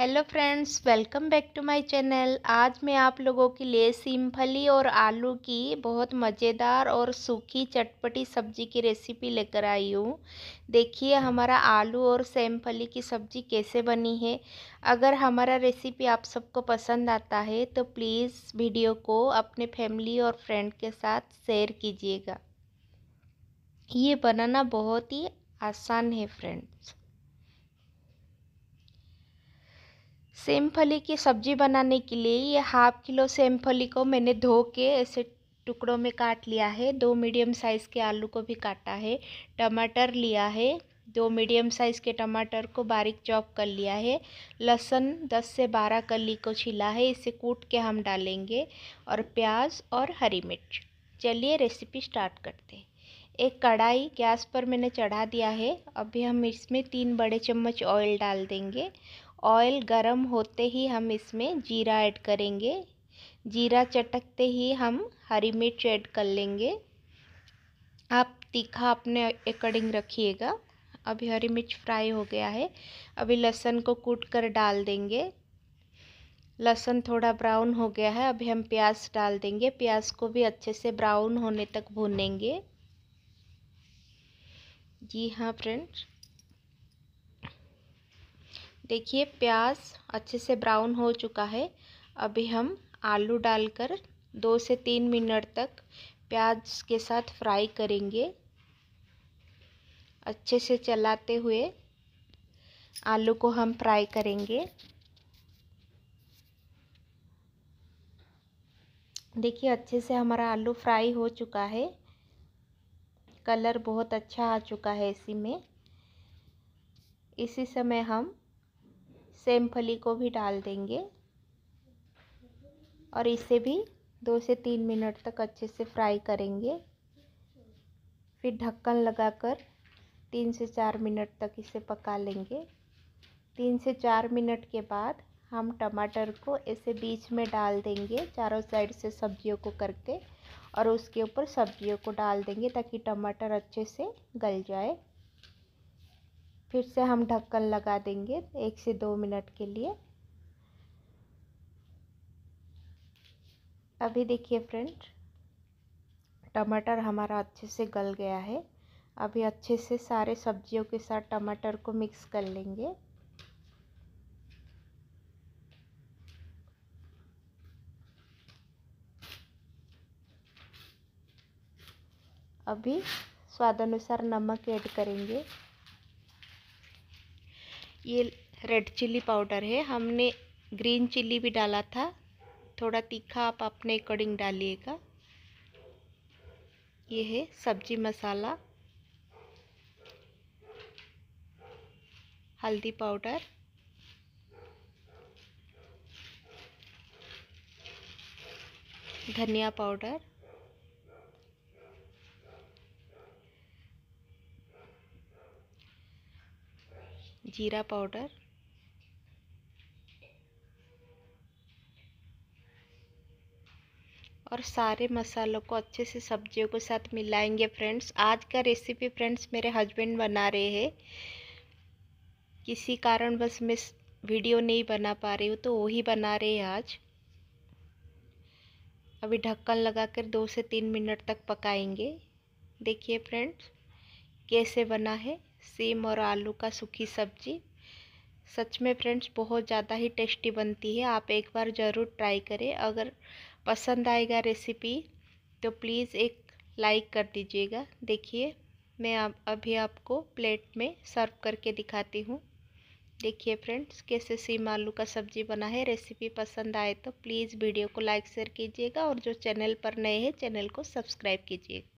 hello friends welcome back to my channel आज मैं आप लोगों के लिए सिंफली और आलू की बहुत मज़ेदार और सूखी चटपटी सब्जी की रेसिपी लेकर आई हूँ देखिए हमारा आलू और सेमफली की सब्जी कैसे बनी है अगर हमारा रेसिपी आप सबको पसंद आता है तो प्लीज़ वीडियो को अपने फैमिली और फ्रेंड के साथ शेयर कीजिएगा ये बनाना बहुत ही आसान है फ्रेंड्स सेम फली की सब्ज़ी बनाने के लिए ये हाफ़ किलो सेम फली को मैंने धो के ऐसे टुकड़ों में काट लिया है दो मीडियम साइज़ के आलू को भी काटा है टमाटर लिया है दो मीडियम साइज़ के टमाटर को बारीक चॉप कर लिया है लहसुन दस से बारह कली को छिला है इसे कूट के हम डालेंगे और प्याज और हरी मिर्च चलिए रेसिपी स्टार्ट करते हैं एक कढ़ाई गैस पर मैंने चढ़ा दिया है अभी हम इसमें तीन बड़े चम्मच ऑयल डाल देंगे ऑयल गरम होते ही हम इसमें जीरा ऐड करेंगे जीरा चटकते ही हम हरी मिर्च ऐड कर लेंगे आप तीखा अपने अकॉर्डिंग रखिएगा अभी हरी मिर्च फ्राई हो गया है अभी लहसुन को कूट कर डाल देंगे लहसुन थोड़ा ब्राउन हो गया है अभी हम प्याज डाल देंगे प्याज को भी अच्छे से ब्राउन होने तक भूनेंगे जी हाँ फ्रेंड्स देखिए प्याज अच्छे से ब्राउन हो चुका है अभी हम आलू डालकर दो से तीन मिनट तक प्याज के साथ फ्राई करेंगे अच्छे से चलाते हुए आलू को हम फ्राई करेंगे देखिए अच्छे से हमारा आलू फ्राई हो चुका है कलर बहुत अच्छा आ चुका है इसी में इसी समय हम सेम फली को भी डाल देंगे और इसे भी दो से तीन मिनट तक अच्छे से फ्राई करेंगे फिर ढक्कन लगाकर तीन से चार मिनट तक इसे पका लेंगे तीन से चार मिनट के बाद हम टमाटर को ऐसे बीच में डाल देंगे चारों साइड से सब्जियों को करके और उसके ऊपर सब्जियों को डाल देंगे ताकि टमाटर अच्छे से गल जाए फिर से हम ढक्कन लगा देंगे एक से दो मिनट के लिए अभी देखिए फ्रेंड टमाटर हमारा अच्छे से गल गया है अभी अच्छे से सारे सब्जियों के साथ टमाटर को मिक्स कर लेंगे अभी स्वाद अनुसार नमक ऐड करेंगे ये रेड चिल्ली पाउडर है हमने ग्रीन चिल्ली भी डाला था थोड़ा तीखा आप अपने अकॉर्डिंग डालिएगा ये है सब्जी मसाला हल्दी पाउडर धनिया पाउडर जीरा पाउडर और सारे मसालों को अच्छे से सब्जियों के साथ मिलाएंगे फ्रेंड्स आज का रेसिपी फ्रेंड्स मेरे हस्बैंड बना रहे हैं किसी कारण बस मैं वीडियो नहीं बना पा रही हूँ तो वो ही बना रहे हैं आज अभी ढक्कन लगाकर दो से तीन मिनट तक पकाएंगे देखिए फ्रेंड्स कैसे बना है सेम और आलू का सूखी सब्जी सच में फ्रेंड्स बहुत ज़्यादा ही टेस्टी बनती है आप एक बार ज़रूर ट्राई करें अगर पसंद आएगा रेसिपी तो प्लीज़ एक लाइक कर दीजिएगा देखिए मैं आप अभी आपको प्लेट में सर्व करके दिखाती हूँ देखिए फ्रेंड्स कैसे सीम आलू का सब्जी बना है रेसिपी पसंद आए तो प्लीज़ वीडियो को लाइक शेयर कीजिएगा और जो चैनल पर नए हैं चैनल को सब्सक्राइब कीजिएगा